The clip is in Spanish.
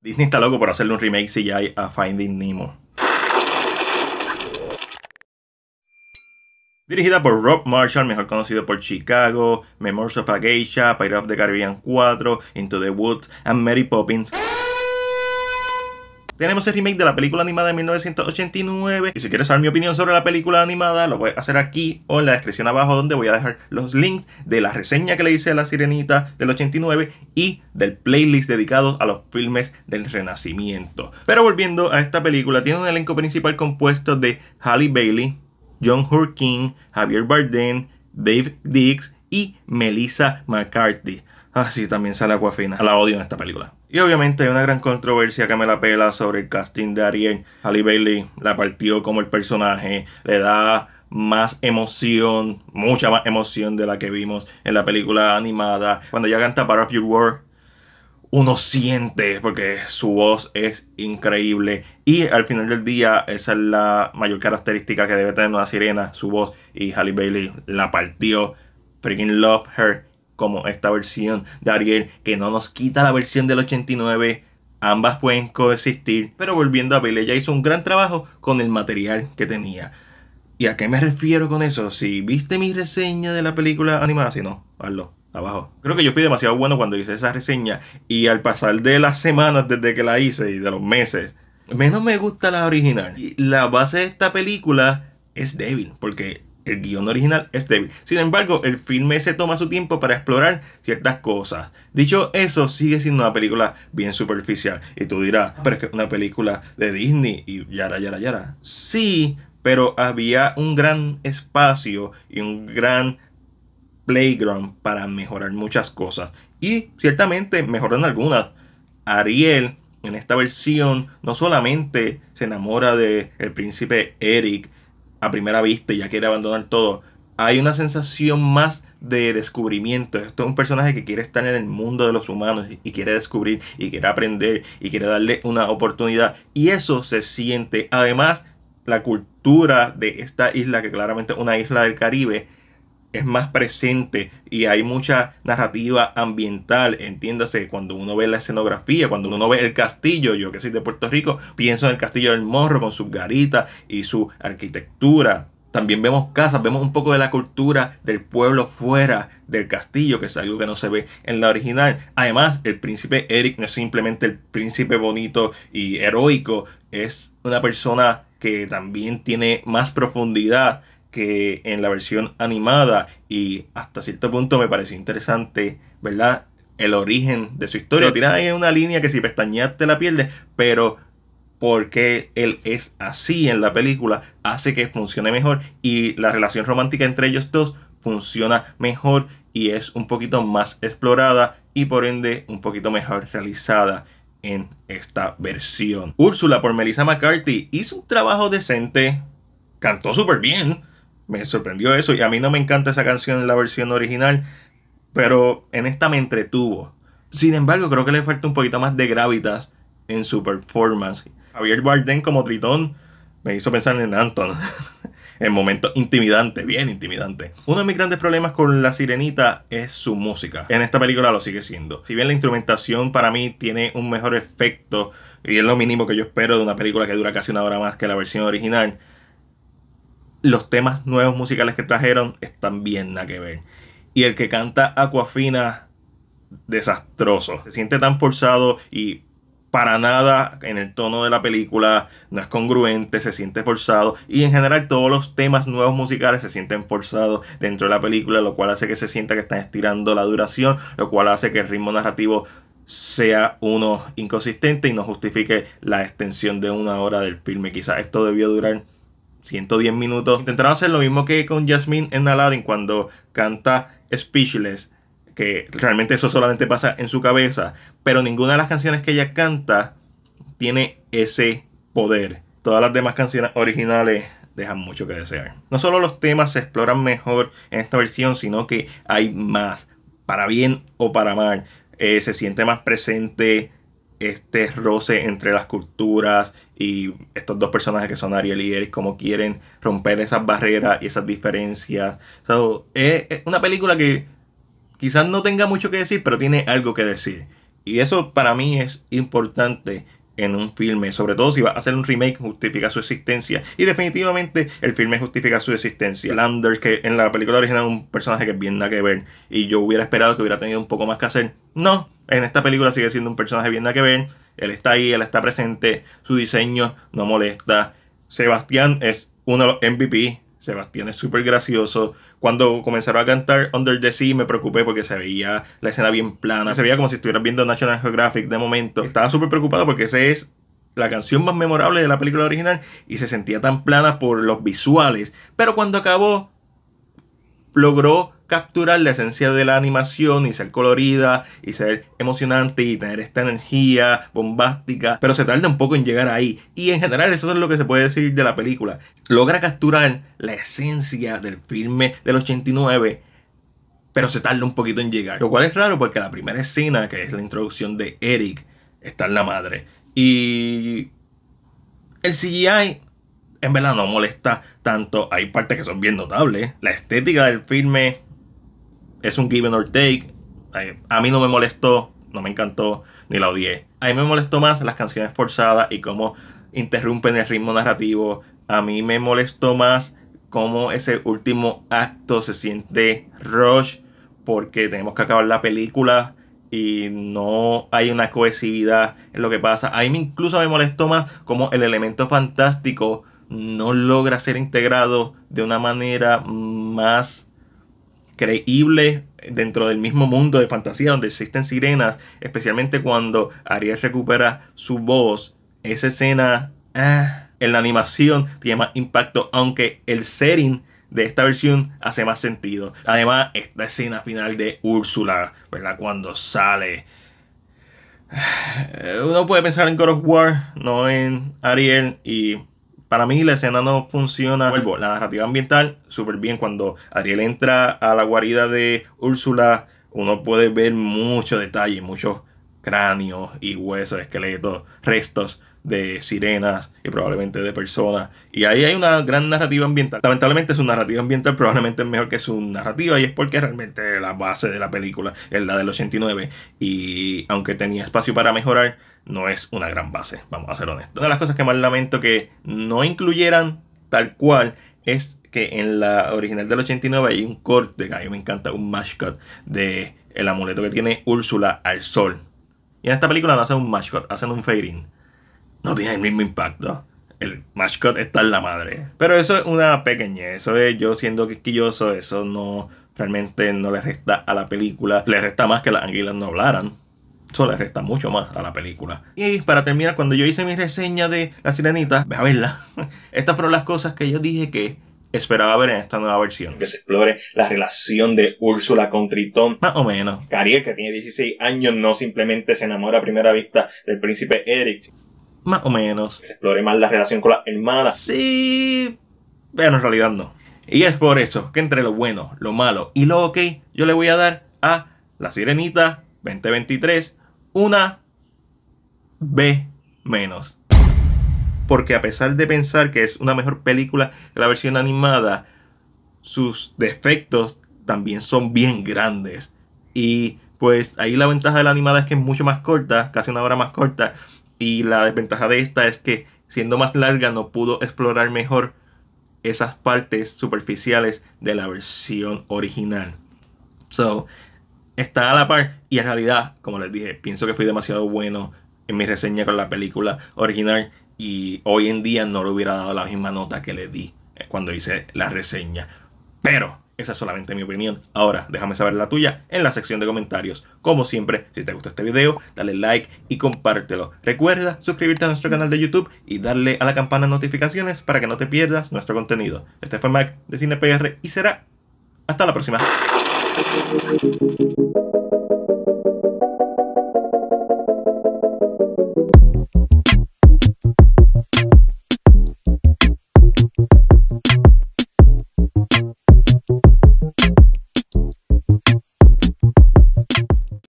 Disney está loco por hacerle un remake hay a Finding Nemo. Dirigida por Rob Marshall, mejor conocido por Chicago, Memories of a Geisha, Pirates of the Caribbean 4, Into the Woods and Mary Poppins. Tenemos el remake de la película animada de 1989. Y si quieres saber mi opinión sobre la película animada, lo voy a hacer aquí o en la descripción abajo, donde voy a dejar los links de la reseña que le hice a la sirenita del 89 y del playlist dedicado a los filmes del Renacimiento. Pero volviendo a esta película, tiene un elenco principal compuesto de Halle Bailey, John Hurkin, Javier Bardem, Dave Dix y Melissa McCarthy. Así ah, sí, también sale Aquafina. La odio en esta película. Y obviamente hay una gran controversia que me la pela sobre el casting de Ariel. Halle Bailey la partió como el personaje, le da más emoción, mucha más emoción de la que vimos en la película animada. Cuando ella canta Part of Your World, uno siente, porque su voz es increíble. Y al final del día, esa es la mayor característica que debe tener una sirena, su voz. Y Halle Bailey la partió. Freaking love her como esta versión de Ariel, que no nos quita la versión del 89. Ambas pueden coexistir, pero volviendo a Belle, ella hizo un gran trabajo con el material que tenía. ¿Y a qué me refiero con eso? Si viste mi reseña de la película animada, si no, hazlo abajo. Creo que yo fui demasiado bueno cuando hice esa reseña y al pasar de las semanas desde que la hice y de los meses, menos me gusta la original. Y la base de esta película es débil, porque el guión original es débil. Sin embargo, el filme se toma su tiempo para explorar ciertas cosas. Dicho eso, sigue siendo una película bien superficial. Y tú dirás, pero es que es una película de Disney y yara, yara, yara. Sí, pero había un gran espacio y un gran playground para mejorar muchas cosas. Y ciertamente mejoran algunas. Ariel en esta versión no solamente se enamora de el príncipe Eric, a primera vista y ya quiere abandonar todo. Hay una sensación más de descubrimiento. Esto es un personaje que quiere estar en el mundo de los humanos y quiere descubrir y quiere aprender y quiere darle una oportunidad. Y eso se siente. Además, la cultura de esta isla, que claramente es una isla del Caribe, es más presente y hay mucha narrativa ambiental, entiéndase, cuando uno ve la escenografía, cuando uno ve el castillo, yo que soy de Puerto Rico, pienso en el castillo del Morro con sus garitas y su arquitectura. También vemos casas, vemos un poco de la cultura del pueblo fuera del castillo, que es algo que no se ve en la original. Además, el príncipe Eric no es simplemente el príncipe bonito y heroico, es una persona que también tiene más profundidad que en la versión animada y hasta cierto punto me pareció interesante, ¿verdad? El origen de su historia. Tiene ahí una línea que si pestañeaste la pierdes, pero porque él es así en la película hace que funcione mejor y la relación romántica entre ellos dos funciona mejor y es un poquito más explorada y por ende un poquito mejor realizada en esta versión. Úrsula por Melissa McCarthy hizo un trabajo decente, cantó súper bien, me sorprendió eso. Y a mí no me encanta esa canción en la versión original, pero en esta me entretuvo. Sin embargo, creo que le falta un poquito más de gravitas en su performance. Javier Bardem como Tritón me hizo pensar en Anton. en momento intimidante, bien intimidante. Uno de mis grandes problemas con La Sirenita es su música. En esta película lo sigue siendo. Si bien la instrumentación para mí tiene un mejor efecto, y es lo mínimo que yo espero de una película que dura casi una hora más que la versión original, los temas nuevos musicales que trajeron están bien nada que ver. Y el que canta Aquafina, desastroso. Se siente tan forzado y para nada en el tono de la película, no es congruente, se siente forzado y en general todos los temas nuevos musicales se sienten forzados dentro de la película, lo cual hace que se sienta que están estirando la duración, lo cual hace que el ritmo narrativo sea uno inconsistente y no justifique la extensión de una hora del filme. Quizás esto debió durar 110 minutos. Intentaron hacer lo mismo que con Jasmine en Aladdin cuando canta Speechless, que realmente eso solamente pasa en su cabeza, pero ninguna de las canciones que ella canta tiene ese poder. Todas las demás canciones originales dejan mucho que desear. No solo los temas se exploran mejor en esta versión, sino que hay más, para bien o para mal. Eh, se siente más presente este roce entre las culturas y estos dos personajes que son Ariel y Eric, como quieren romper esas barreras y esas diferencias. So, es, una película que quizás no tenga mucho que decir, pero tiene algo que decir. Y eso para mí es importante en un filme, sobre todo si va a hacer un remake justifica su existencia y definitivamente el filme justifica su existencia. Landers que en la película original es un personaje que es bien nada que ver y yo hubiera esperado que hubiera tenido un poco más que hacer. No, en esta película sigue siendo un personaje bien a que ver. Él está ahí, él está presente, su diseño no molesta. Sebastián es uno de los MVP. Sebastián es súper gracioso. Cuando comenzaron a cantar Under the Sea me preocupé porque se veía la escena bien plana. Se veía como si estuvieras viendo National Geographic de momento. Estaba súper preocupado porque esa es la canción más memorable de la película original y se sentía tan plana por los visuales. Pero cuando acabó, logró capturar la esencia de la animación y ser colorida y ser emocionante y tener esta energía bombástica, pero se tarda un poco en llegar ahí. Y en general eso es lo que se puede decir de la película. Logra capturar la esencia del filme del 89 pero se tarda un poquito en llegar. Lo cual es raro porque la primera escena, que es la introducción de Eric, está en la madre. Y el CGI en verdad no molesta tanto. Hay partes que son bien notables. La estética del filme es un give or take. A mí no me molestó, no me encantó, ni la odié. A mí me molestó más las canciones forzadas y cómo interrumpen el ritmo narrativo. A mí me molestó más cómo ese último acto se siente rush porque tenemos que acabar la película y no hay una cohesividad en lo que pasa. A mí incluso me molestó más como el elemento fantástico no logra ser integrado de una manera más creíble dentro del mismo mundo de fantasía donde existen sirenas, especialmente cuando Ariel recupera su voz, esa escena ah, en la animación tiene más impacto, aunque el setting de esta versión hace más sentido. Además, esta escena final de Úrsula, ¿verdad? Cuando sale. Uno puede pensar en God of War, no en Ariel, y para mí la escena no funciona. Vuelvo, la narrativa ambiental, súper bien. Cuando Ariel entra a la guarida de Úrsula, uno puede ver muchos detalles, muchos cráneos y huesos, esqueletos, restos de sirenas y probablemente de personas. Y ahí hay una gran narrativa ambiental. Lamentablemente su narrativa ambiental probablemente es mejor que su narrativa y es porque realmente la base de la película es la del 89 y aunque tenía espacio para mejorar, no es una gran base, vamos a ser honestos. Una de las cosas que más lamento que no incluyeran tal cual es que en la original del 89 hay un corte, que a mí me encanta, un mascot de el amuleto que tiene Úrsula al sol. Y en esta película no hacen un mascot, hacen un fading. No tiene el mismo impacto. El mascot está en la madre. Pero eso es una pequeñez, eso es yo siendo quisquilloso, eso no realmente no le resta a la película, le resta más que las anguilas no hablaran. Eso le resta mucho más a la película. Y para terminar, cuando yo hice mi reseña de La Sirenita, ve a verla. Estas fueron las cosas que yo dije que esperaba ver en esta nueva versión. Que se explore la relación de Úrsula con Tritón. Más o menos. Cariel, que tiene 16 años, no simplemente se enamora a primera vista del príncipe Eric. Más o menos. Que se explore más la relación con la hermana. Sí. Bueno, en realidad no. Y es por eso que entre lo bueno, lo malo y lo ok, yo le voy a dar a La Sirenita 2023 una B menos. Porque a pesar de pensar que es una mejor película que la versión animada, sus defectos también son bien grandes. Y pues ahí la ventaja de la animada es que es mucho más corta, casi una hora más corta. Y la desventaja de esta es que siendo más larga no pudo explorar mejor esas partes superficiales de la versión original. So, está a la par. Y en realidad, como les dije, pienso que fui demasiado bueno en mi reseña con la película original. Y hoy en día no le hubiera dado la misma nota que le di eh, cuando hice la reseña. Pero esa es solamente mi opinión. Ahora, déjame saber la tuya en la sección de comentarios. Como siempre, si te gustó este video, dale like y compártelo. Recuerda suscribirte a nuestro canal de YouTube y darle a la campana de notificaciones para que no te pierdas nuestro contenido. Este fue Mac de CinePR y será hasta la próxima. Thank you.